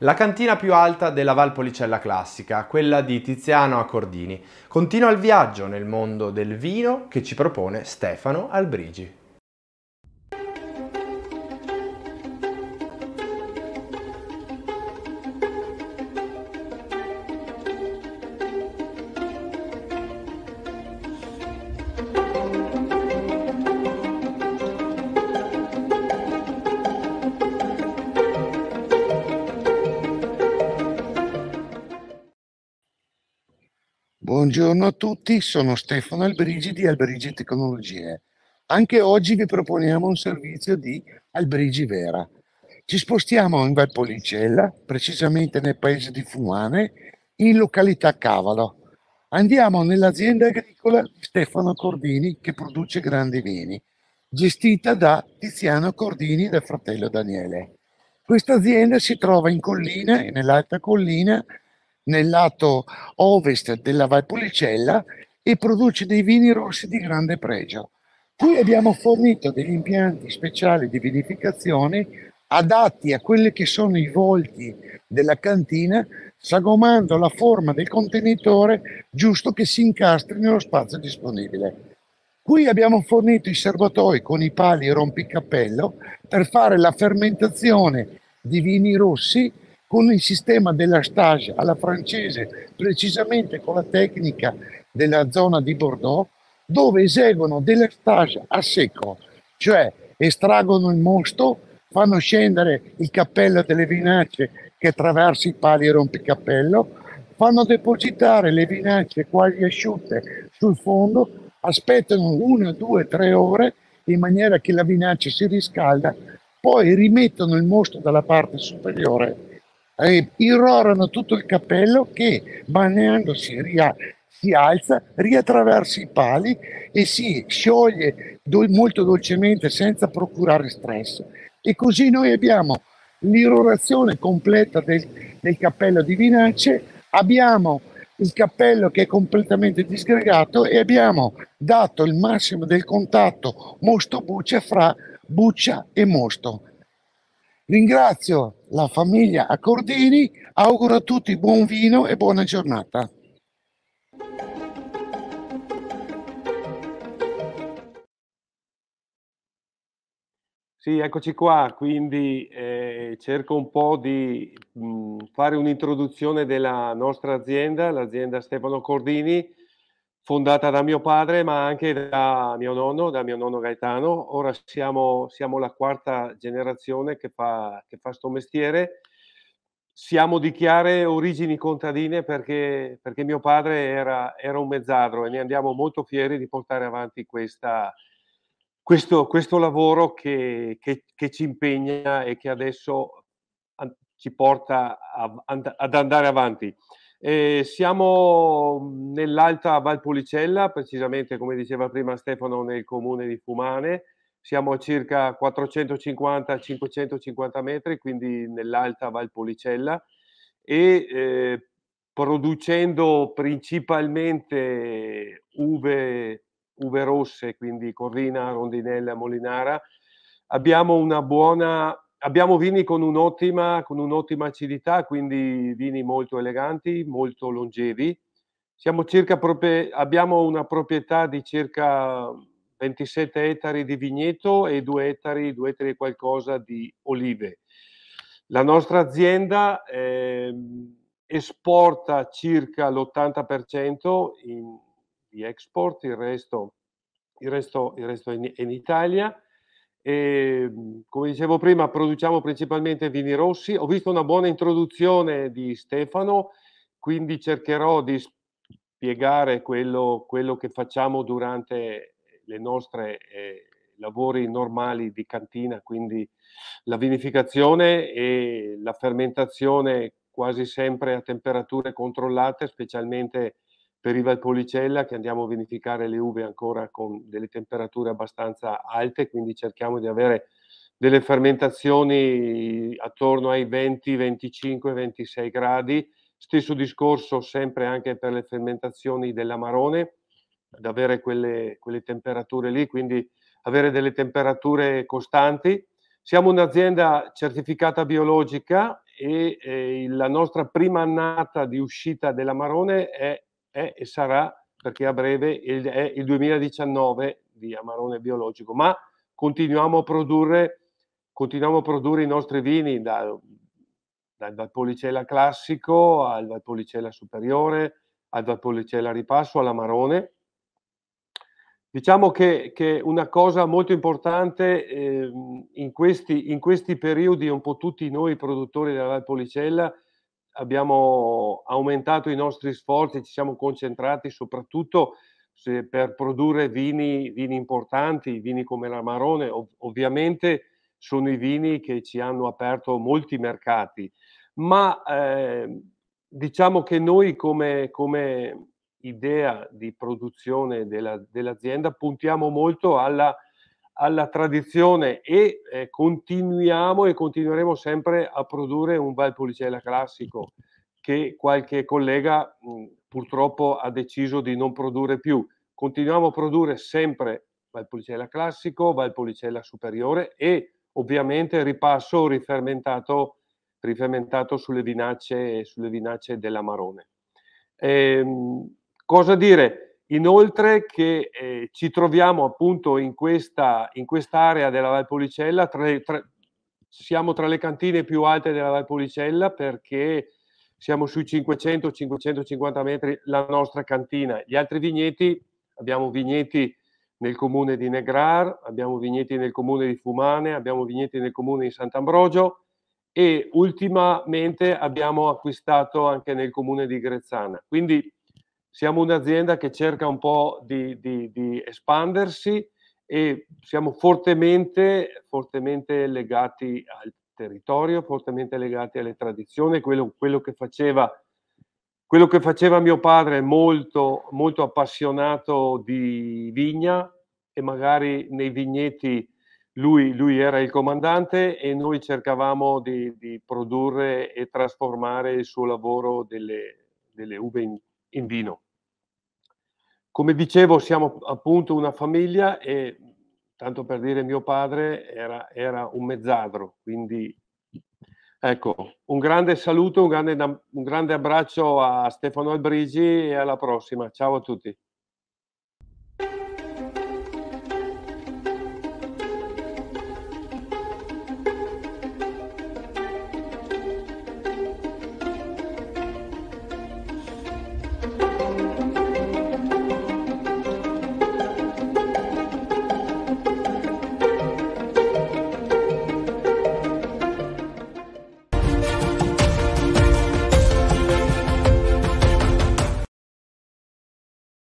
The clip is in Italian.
La cantina più alta della Valpolicella classica, quella di Tiziano Accordini, continua il viaggio nel mondo del vino che ci propone Stefano Albrigi. Buongiorno a tutti, sono Stefano Albrigi di Albrigi Tecnologie. Anche oggi vi proponiamo un servizio di Albrigi Vera. Ci spostiamo in Valpolicella, precisamente nel paese di Fumane, in località Cavalo. Andiamo nell'azienda agricola di Stefano Cordini che produce grandi vini, gestita da Tiziano Cordini e dal fratello Daniele. Questa azienda si trova in collina, nell'alta collina, nel lato ovest della Valpolicella e produce dei vini rossi di grande pregio. Qui abbiamo fornito degli impianti speciali di vinificazione adatti a quelli che sono i volti della cantina, sagomando la forma del contenitore giusto che si incastri nello spazio disponibile. Qui abbiamo fornito i serbatoi con i pali rompicappello per fare la fermentazione di vini rossi con il sistema della stage alla francese, precisamente con la tecnica della zona di Bordeaux, dove eseguono della stage a secco, cioè estraggono il mosto, fanno scendere il cappello delle vinacce che attraversa i pali e rompicappello, fanno depositare le vinacce quasi asciutte sul fondo, aspettano una, due, tre ore in maniera che la vinaccia si riscalda, poi rimettono il mosto dalla parte superiore eh, irrorano tutto il cappello che bagnandosi ria, si alza, riattraversa i pali e si scioglie do, molto dolcemente senza procurare stress. E così noi abbiamo l'irrorazione completa del, del cappello di Vinacce, abbiamo il cappello che è completamente disgregato e abbiamo dato il massimo del contatto mosto-buccia fra buccia e mosto. Ringrazio la famiglia Accordini, auguro a tutti buon vino e buona giornata. Sì, eccoci qua, quindi eh, cerco un po' di mh, fare un'introduzione della nostra azienda, l'azienda Stefano Cordini, fondata da mio padre ma anche da mio nonno, da mio nonno Gaetano. Ora siamo, siamo la quarta generazione che fa, che fa sto mestiere. Siamo di chiare origini contadine perché, perché mio padre era, era, un mezzadro e ne andiamo molto fieri di portare avanti questa, questo, questo, lavoro che, che, che ci impegna e che adesso ci porta a, ad andare avanti. Eh, siamo mhmm, nell'Alta Valpolicella, precisamente come diceva prima Stefano, nel comune di Fumane. Siamo a circa 450-550 metri, quindi nell'Alta Valpolicella, e eh, producendo principalmente uve, uve rosse, quindi Corrina, Rondinella, Molinara. Abbiamo una buona abbiamo vini con un'ottima, con un'ottima acidità, quindi vini molto eleganti, molto longevi. Proprie, abbiamo una proprietà di circa 27 ettari di vigneto e 2 ettari, 2 ettari e qualcosa di olive. La nostra azienda eh, esporta circa l'80% in, di export, il resto, il resto, il resto è in, in Italia e, ehm, come dicevo prima, produciamo principalmente vini rossi. Ho visto una buona introduzione di Stefano, quindi cercherò di spiegare quello, quello che facciamo durante le nostre eh, lavori normali di cantina, quindi la vinificazione e la fermentazione quasi sempre a temperature controllate, specialmente per i Valpolicella che andiamo a vinificare le uve ancora con delle temperature abbastanza alte, quindi cerchiamo di avere delle fermentazioni attorno ai 20, 25, 26 gradi. Stesso discorso sempre anche per le fermentazioni dell'amarone, ad avere quelle, quelle temperature lì, quindi avere delle temperature costanti. Siamo un'azienda certificata biologica e eh, la nostra prima annata di uscita dell'amarone è eh, e sarà perché a breve il, è il 2019 di Amarone biologico, ma continuiamo a produrre, continuiamo a produrre i nostri vini da, dal Policella classico al Policella superiore, al Policella ripasso, all'Amarone. Diciamo che, che, una cosa molto importante eh, in, questi, in, questi, periodi, un po' tutti noi produttori della Valpolicella abbiamo aumentato i nostri sforzi, ci siamo concentrati soprattutto per produrre vini, vini importanti, vini come l'Amarone, ov- ovviamente sono i vini che ci hanno aperto molti mercati, ma eh, diciamo che noi come, come idea di produzione della, dell'azienda puntiamo molto alla alla tradizione e eh, continuiamo e continueremo sempre a produrre un Valpolicella classico che qualche collega mh, purtroppo ha deciso di non produrre più. Continuiamo a produrre sempre Valpolicella classico, Valpolicella superiore e ovviamente ripasso rifermentato, rifermentato sulle, vinacce, sulle vinacce dell'amarone. Ehm, cosa dire? Inoltre che eh, ci troviamo appunto in questa in quest'area della Valpolicella, tra, tra, siamo tra le cantine più alte della Valpolicella perché siamo sui 500-550 metri la nostra cantina. Gli altri vigneti, abbiamo vigneti nel comune di Negrar, abbiamo vigneti nel comune di Fumane, abbiamo vigneti nel comune di Sant'Ambrogio e ultimamente abbiamo acquistato anche nel comune di Grezzana. Quindi siamo un'azienda che cerca un po' di, di, di espandersi e siamo fortemente, fortemente, legati al territorio, fortemente legati alle tradizioni, quello, quello, che, faceva, quello che faceva mio padre molto, molto appassionato di vigna e magari nei vigneti lui, lui era il comandante e noi cercavamo di, di produrre e trasformare il suo lavoro delle, delle uve in, in vino. Come dicevo, siamo appunto una famiglia e tanto per dire mio padre era, era un mezzadro, quindi ecco, un grande saluto, un grande, un grande abbraccio a Stefano Albrigi e alla prossima. Ciao a tutti.